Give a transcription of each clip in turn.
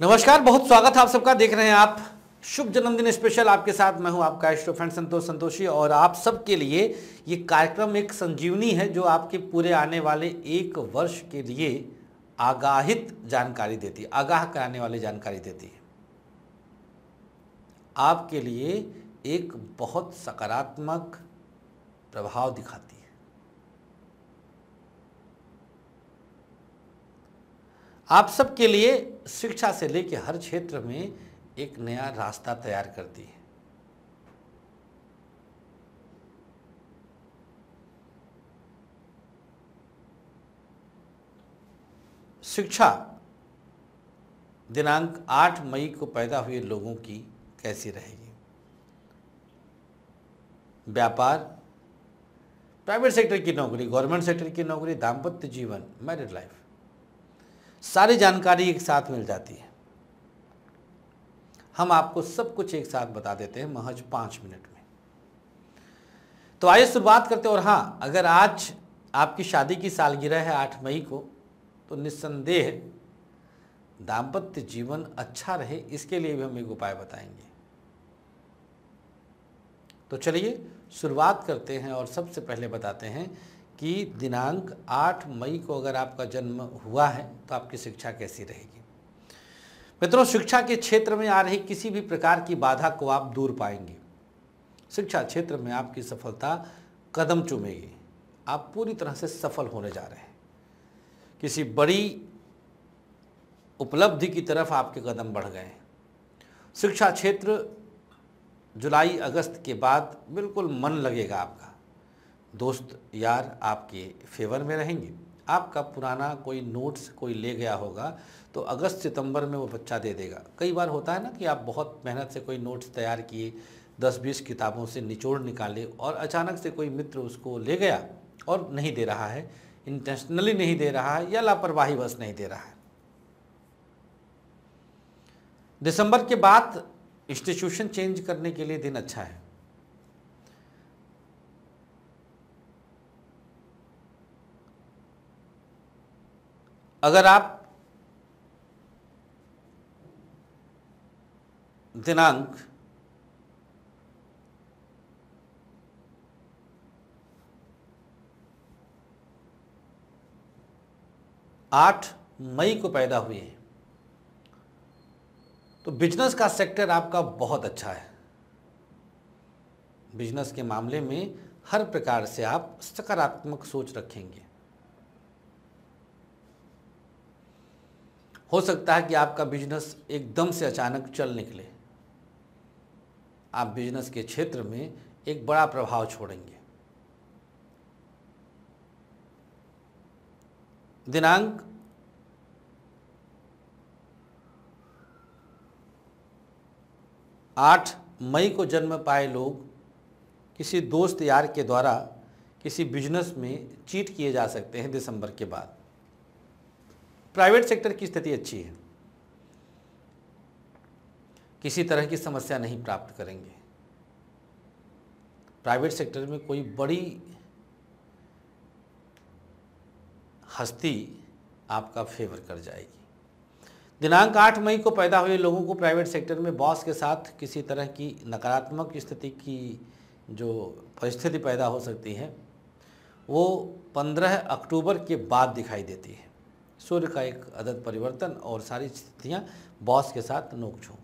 नमस्कार बहुत स्वागत है आप सबका देख रहे हैं आप शुभ जन्मदिन स्पेशल आपके साथ मैं हूं आपका एस्ट्रो फ्रेंड संतोष संतोषी और आप सबके लिए ये कार्यक्रम एक संजीवनी है जो आपके पूरे आने वाले एक वर्ष के लिए आगाहित जानकारी देती है आगाह कराने वाली जानकारी देती है आपके लिए एक बहुत सकारात्मक प्रभाव दिखाती है आप सबके लिए शिक्षा से लेकर हर क्षेत्र में एक नया रास्ता तैयार करती है शिक्षा दिनांक 8 मई को पैदा हुए लोगों की कैसी रहेगी व्यापार प्राइवेट सेक्टर की नौकरी गवर्नमेंट सेक्टर की नौकरी दाम्पत्य जीवन मैरिड लाइफ सारी जानकारी एक साथ मिल जाती है हम आपको सब कुछ एक साथ बता देते हैं महज पांच मिनट में तो आइए शुरुआत करते हैं और हाँ अगर आज आपकी शादी की सालगिरह है आठ मई को तो निस्संदेह दाम्पत्य जीवन अच्छा रहे इसके लिए भी हम एक उपाय बताएंगे तो चलिए शुरुआत करते हैं और सबसे पहले बताते हैं कि दिनांक 8 मई को अगर आपका जन्म हुआ है तो आपकी शिक्षा कैसी रहेगी मित्रों शिक्षा के क्षेत्र में आ रही किसी भी प्रकार की बाधा को आप दूर पाएंगे शिक्षा क्षेत्र में आपकी सफलता कदम चूमेगी आप पूरी तरह से सफल होने जा रहे हैं किसी बड़ी उपलब्धि की तरफ आपके कदम बढ़ गए हैं शिक्षा क्षेत्र जुलाई अगस्त के बाद बिल्कुल मन लगेगा आपका दोस्त यार आपके फेवर में रहेंगे आपका पुराना कोई नोट्स कोई ले गया होगा तो अगस्त सितंबर में वो बच्चा दे देगा कई बार होता है ना कि आप बहुत मेहनत से कोई नोट्स तैयार किए दस बीस किताबों से निचोड़ निकाले और अचानक से कोई मित्र उसको ले गया और नहीं दे रहा है इंटेंशनली नहीं दे रहा है या लापरवाही बस नहीं दे रहा है दिसंबर के बाद इंस्टीट्यूशन चेंज करने के लिए दिन अच्छा है अगर आप दिनांक आठ मई को पैदा हुए हैं तो बिजनेस का सेक्टर आपका बहुत अच्छा है बिजनेस के मामले में हर प्रकार से आप सकारात्मक सोच रखेंगे हो सकता है कि आपका बिजनेस एकदम से अचानक चल निकले आप बिजनेस के क्षेत्र में एक बड़ा प्रभाव छोड़ेंगे दिनांक आठ मई को जन्म पाए लोग किसी दोस्त यार के द्वारा किसी बिजनेस में चीट किए जा सकते हैं दिसंबर के बाद प्राइवेट सेक्टर की स्थिति अच्छी है किसी तरह की समस्या नहीं प्राप्त करेंगे प्राइवेट सेक्टर में कोई बड़ी हस्ती आपका फेवर कर जाएगी दिनांक 8 मई को पैदा हुए लोगों को प्राइवेट सेक्टर में बॉस के साथ किसी तरह की नकारात्मक स्थिति की जो परिस्थिति पैदा हो सकती है वो 15 अक्टूबर के बाद दिखाई देती है सूर्य का एक अदद परिवर्तन और सारी स्थितियाँ बॉस के साथ नोकझोंक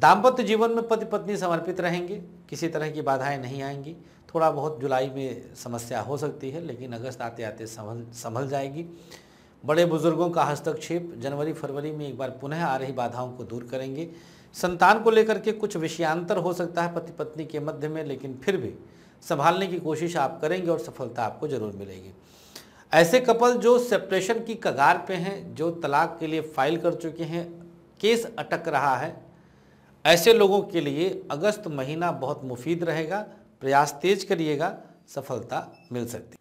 दाम्पत्य जीवन में पति पत्नी समर्पित रहेंगे किसी तरह की बाधाएं नहीं आएंगी थोड़ा बहुत जुलाई में समस्या हो सकती है लेकिन अगस्त आते आते संभल संभल जाएगी बड़े बुजुर्गों का हस्तक्षेप जनवरी फरवरी में एक बार पुनः आ रही बाधाओं को दूर करेंगे संतान को लेकर के कुछ विषयांतर हो सकता है पति पत्नी के मध्य में लेकिन फिर भी संभालने की कोशिश आप करेंगे और सफलता आपको जरूर मिलेगी ऐसे कपल जो सेपरेशन की कगार पे हैं जो तलाक के लिए फाइल कर चुके हैं केस अटक रहा है ऐसे लोगों के लिए अगस्त महीना बहुत मुफीद रहेगा प्रयास तेज करिएगा सफलता मिल सकती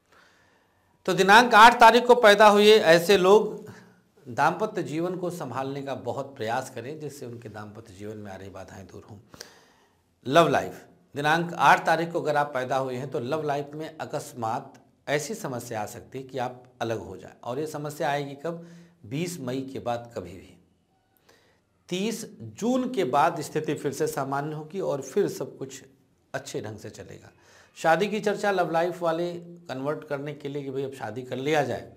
तो दिनांक आठ तारीख को पैदा हुए ऐसे लोग दाम्पत्य जीवन को संभालने का बहुत प्रयास करें जिससे उनके दाम्पत्य जीवन में आ रही बाधाएं दूर हों लव लाइफ दिनांक आठ तारीख को अगर आप पैदा हुए हैं तो लव लाइफ में अकस्मात ऐसी समस्या आ सकती है कि आप अलग हो जाए और ये समस्या आएगी कब 20 मई के बाद कभी भी 30 जून के बाद स्थिति फिर से सामान्य होगी और फिर सब कुछ अच्छे ढंग से चलेगा शादी की चर्चा लव लाइफ वाले कन्वर्ट करने के लिए कि भाई अब शादी कर लिया जाए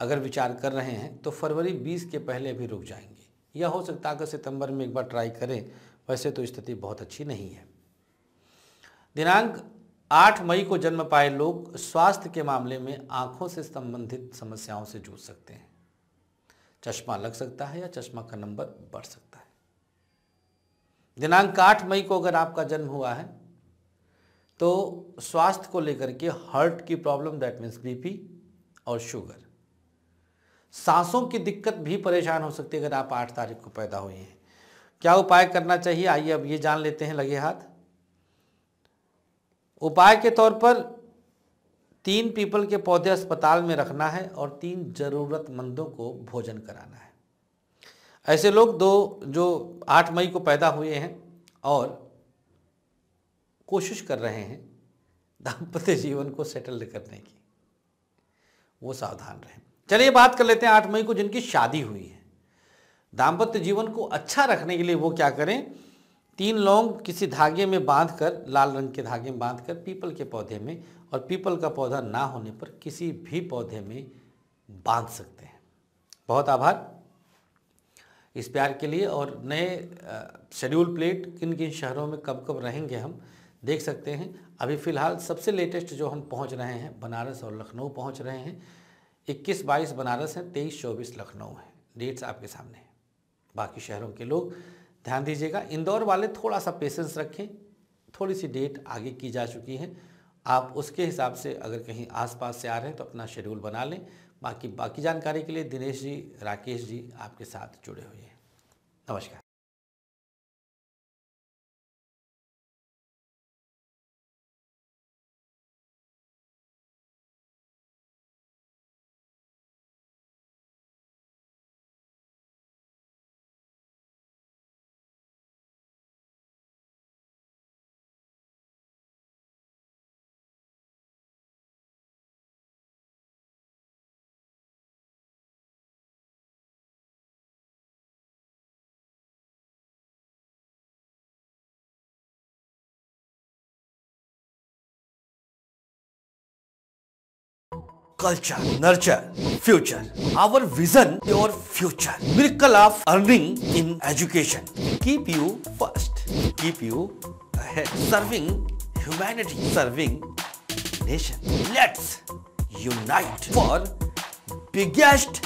अगर विचार कर रहे हैं तो फरवरी 20 के पहले अभी रुक जाएंगे या हो सकता है अगर सितंबर में एक बार ट्राई करें वैसे तो स्थिति बहुत अच्छी नहीं है दिनांक आठ मई को जन्म पाए लोग स्वास्थ्य के मामले में आंखों से संबंधित समस्याओं से जूझ सकते हैं चश्मा लग सकता है या चश्मा का नंबर बढ़ सकता है दिनांक आठ मई को अगर आपका जन्म हुआ है तो स्वास्थ्य को लेकर के हार्ट की प्रॉब्लम दैट मीन्स बीपी और शुगर सांसों की दिक्कत भी परेशान हो सकती है अगर आप आठ तारीख को पैदा हुए हैं क्या उपाय करना चाहिए आइए अब ये जान लेते हैं लगे हाथ उपाय के तौर पर तीन पीपल के पौधे अस्पताल में रखना है और तीन ज़रूरतमंदों को भोजन कराना है ऐसे लोग दो जो आठ मई को पैदा हुए हैं और कोशिश कर रहे हैं दाम्पत्य जीवन को सेटल करने की वो सावधान रहें चलिए बात कर लेते हैं आठ मई को जिनकी शादी हुई है दाम्पत्य जीवन को अच्छा रखने के लिए वो क्या करें तीन लौंग किसी धागे में बांधकर लाल रंग के धागे में बांधकर पीपल के पौधे में और पीपल का पौधा ना होने पर किसी भी पौधे में बांध सकते हैं बहुत आभार इस प्यार के लिए और नए शेड्यूल प्लेट किन किन शहरों में कब कब रहेंगे हम देख सकते हैं अभी फ़िलहाल सबसे लेटेस्ट जो हम पहुंच रहे हैं बनारस और लखनऊ पहुंच रहे हैं 21 22 बनारस हैं 23 24 लखनऊ हैं डेट्स आपके सामने हैं बाकी शहरों के लोग ध्यान दीजिएगा इंदौर वाले थोड़ा सा पेशेंस रखें थोड़ी सी डेट आगे की जा चुकी है आप उसके हिसाब से अगर कहीं आसपास से आ रहे हैं तो अपना शेड्यूल बना लें बाकी बाकी जानकारी के लिए दिनेश जी राकेश जी आपके साथ जुड़े हुए हैं नमस्कार culture, nurture, future. Our vision, your future. Miracle of earning in education. Keep you first. Keep you ahead. Serving humanity. Serving nation. Let's unite for biggest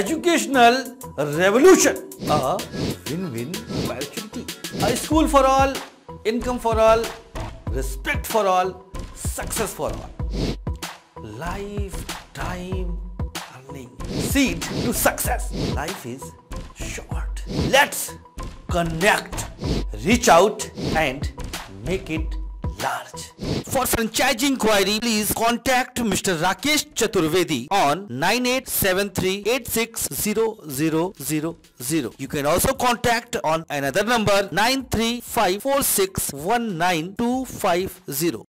educational revolution. A win-win opportunity. A school for all, income for all, respect for all, success for all lifetime learning, Seed to success. Life is short. Let's connect, reach out and make it large. For franchising inquiry, please contact Mr. Rakesh Chaturvedi on 9873860000. You can also contact on another number nine three five four six one nine two five zero.